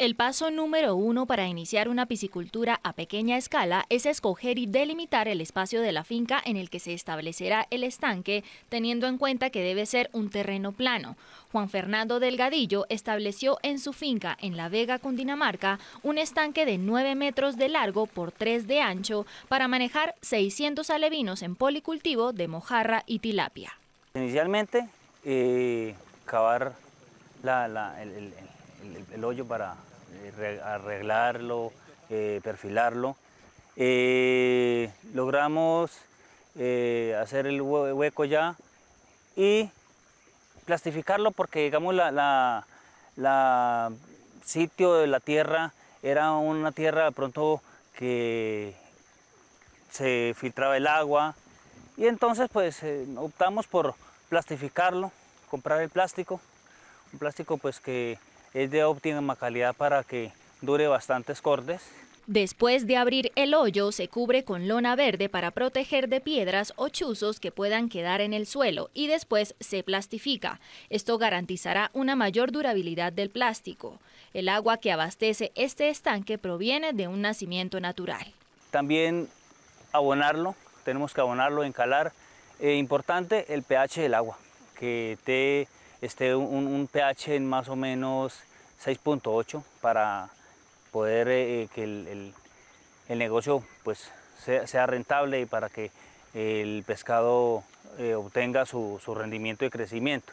El paso número uno para iniciar una piscicultura a pequeña escala es escoger y delimitar el espacio de la finca en el que se establecerá el estanque, teniendo en cuenta que debe ser un terreno plano. Juan Fernando Delgadillo estableció en su finca en La Vega, Cundinamarca, un estanque de 9 metros de largo por 3 de ancho para manejar 600 alevinos en policultivo de mojarra y tilapia. Inicialmente, eh, cavar el hoyo para eh, arreglarlo, eh, perfilarlo. Eh, logramos hacer el hueco ya y plastificarlo porque digamos la, la, sitio de la tierra era una tierra de pronto que se filtraba el agua y entonces pues optamos por plastificarlo, comprar el plástico, un plástico pues que es de óptima calidad para que dure bastantes cortes. Después de abrir el hoyo, se cubre con lona verde para proteger de piedras o chuzos que puedan quedar en el suelo y después se plastifica. Esto garantizará una mayor durabilidad del plástico. El agua que abastece este estanque proviene de un nacimiento natural. También abonarlo, tenemos que abonarlo, encalar. Eh, importante el pH del agua, que te esté un, pH en más o menos 6.8 para poder eh, eh, que el, negocio pues, sea, rentable y para que el pescado eh, obtenga su, rendimiento y crecimiento.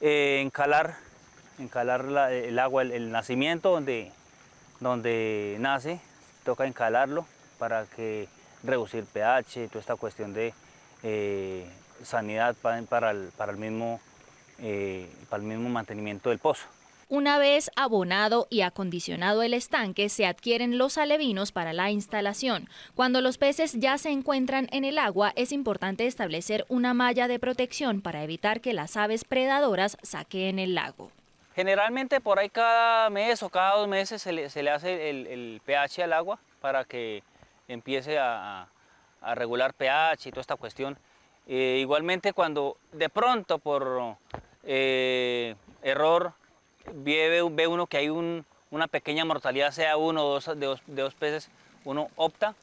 encalar el agua, el, nacimiento donde, donde nace, toca encalarlo para que reducir pH, toda esta cuestión de sanidad para, para, el, para el mismo eh, para el mismo mantenimiento del pozo. Una vez abonado y acondicionado el estanque, se adquieren los alevinos para la instalación. Cuando los peces ya se encuentran en el agua, es importante establecer una malla de protección para evitar que las aves predadoras saqueen el lago. Generalmente por ahí cada mes o cada dos meses se le, hace el, pH al agua para que empiece a, a regular pH y toda esta cuestión. Eh, igualmente cuando de pronto por eh, error ve, uno que hay una pequeña mortalidad, sea uno o dos de, dos peces, uno opta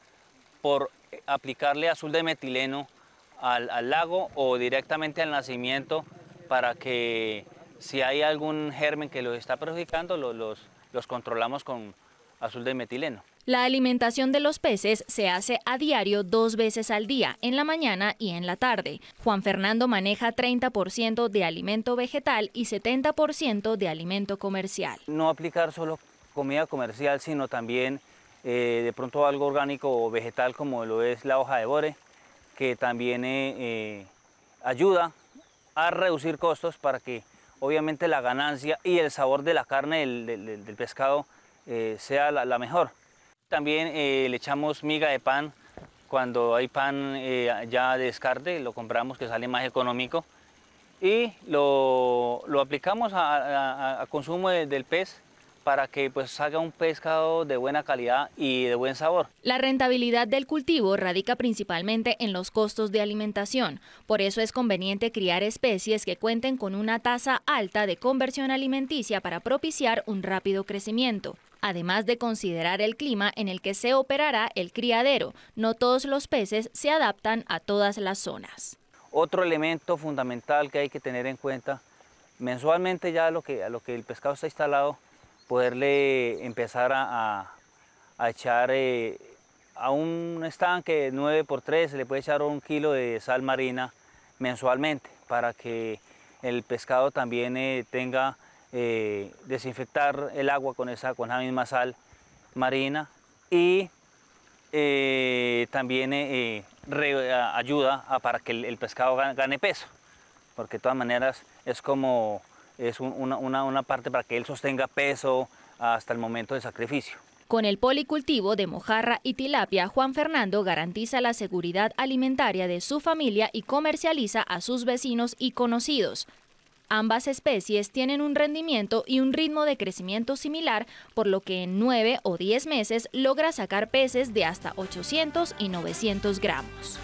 por aplicarle azul de metileno al, lago o directamente al nacimiento para que si hay algún germen que lo está perjudicando, los, los controlamos con, azul de metileno. La alimentación de los peces se hace a diario dos veces al día, en la mañana y en la tarde. Juan Fernando maneja 30% de alimento vegetal y 70% de alimento comercial. No aplicar solo comida comercial, sino también eh, de pronto algo orgánico o vegetal como lo es la hoja de bore, que también eh, eh, ayuda a reducir costos para que obviamente la ganancia y el sabor de la carne del pescado eh, sea la, mejor. También eh, le echamos miga de pan cuando hay pan eh, ya de descarte, lo compramos que sale más económico y lo, aplicamos a, consumo del pez para que pues salga un pescado de buena calidad y de buen sabor. La rentabilidad del cultivo radica principalmente en los costos de alimentación, por eso es conveniente criar especies que cuenten con una tasa alta de conversión alimenticia para propiciar un rápido crecimiento además de considerar el clima en el que se operará el criadero. No todos los peces se adaptan a todas las zonas. Otro elemento fundamental que hay que tener en cuenta, mensualmente ya a lo que, lo que el pescado está instalado, poderle empezar a, echar eh, a un estanque 9x3, se le puede echar un kilo de sal marina mensualmente para que el pescado también eh, tenga eh, desinfectar el agua con, esa, con la misma sal marina y eh, también eh, ayuda para que el, pescado gane, peso, porque de todas maneras es como es una, una parte para que él sostenga peso hasta el momento del sacrificio. Con el policultivo de mojarra y tilapia, Juan Fernando garantiza la seguridad alimentaria de su familia y comercializa a sus vecinos y conocidos. Ambas especies tienen un rendimiento y un ritmo de crecimiento similar, por lo que en 9 o 10 meses logra sacar peces de hasta 800 y 900 gramos.